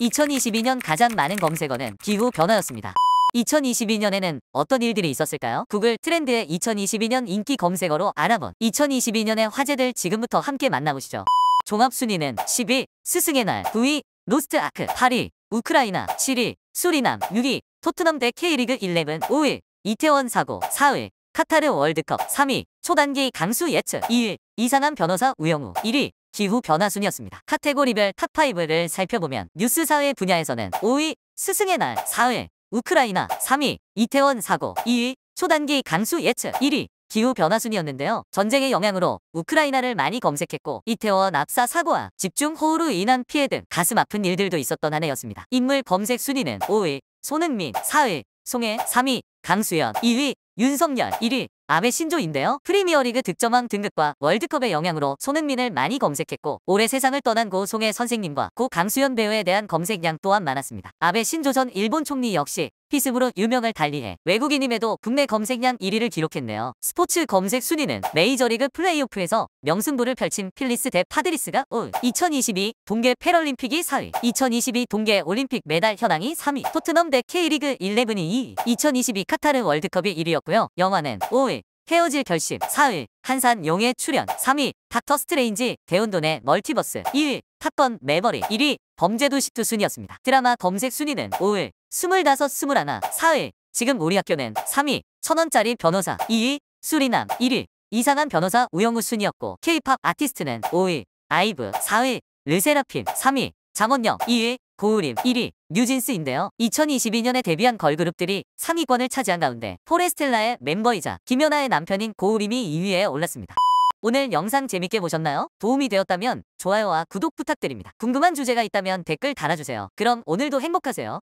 2022년 가장 많은 검색어는 기후 변화였습니다. 2022년에는 어떤 일들이 있었을까요? 구글 트렌드의 2022년 인기 검색어로 알아본 2022년의 화제들 지금부터 함께 만나보시죠. 종합순위는 10위 스승의 날 9위 로스트 아크 8위 우크라이나 7위 수리남 6위 토트넘 대 K리그 11 5위 이태원 사고 4위 카타르 월드컵 3위 초단기 강수 예측 2위 이상한 변호사 우영우 1위 기후 변화 순이었습니다. 카테고리별 탑5를 살펴보면 뉴스 사회 분야에서는 5위 스승의 날 4위 우크라이나 3위 이태원 사고 2위 초단기 강수 예측 1위 기후 변화 순이었는데요. 전쟁의 영향으로 우크라이나를 많이 검색했고 이태원 압사 사고와 집중 호우로 인한 피해 등 가슴 아픈 일들도 있었던 한 해였습니다. 인물 검색 순위는 5위 손흥민 4위 송해 3위 강수연 2위 윤석열 1위 아베 신조인데요. 프리미어리그 득점왕 등극과 월드컵의 영향으로 손흥민을 많이 검색했고 올해 세상을 떠난 고 송혜 선생님과 고 강수현 배우에 대한 검색량 또한 많았습니다. 아베 신조 전 일본 총리 역시 피스으로 유명을 달리해 외국인임에도 국내 검색량 1위를 기록했네요. 스포츠 검색 순위는 메이저리그 플레이오프에서 명승부를 펼친 필리스 대 파드리스가 올2022 동계 패럴림픽이 4위 2022 동계 올림픽 메달 현황이 3위 토트넘 대 K리그 11이 2위 2022 카타르 월드컵이 1위였고요. 영화는 5위 헤어질 결심 4위 한산 용의 출연 3위 닥터 스트레인지 대운돈의 멀티버스 2위탑건메버리 1위 범죄도시 투순이었습니다. 드라마 검색 순위는 5위 25, 21, 4위. 지금 우리 학교는 3위 천원짜리 변호사 2위 수리남 1위 이상한 변호사 우영우 순이었고 케이팝 아티스트는 5위 아이브 4위 르세라핌 3위 장원영 2위 고우림 1위 뉴진스인데요. 2022년에 데뷔한 걸그룹들이 상위권을 차지한 가운데 포레스텔라의 멤버이자 김연아의 남편인 고우림이 2위에 올랐습니다. 오늘 영상 재밌게 보셨나요? 도움이 되었다면 좋아요와 구독 부탁드립니다. 궁금한 주제가 있다면 댓글 달아주세요. 그럼 오늘도 행복하세요.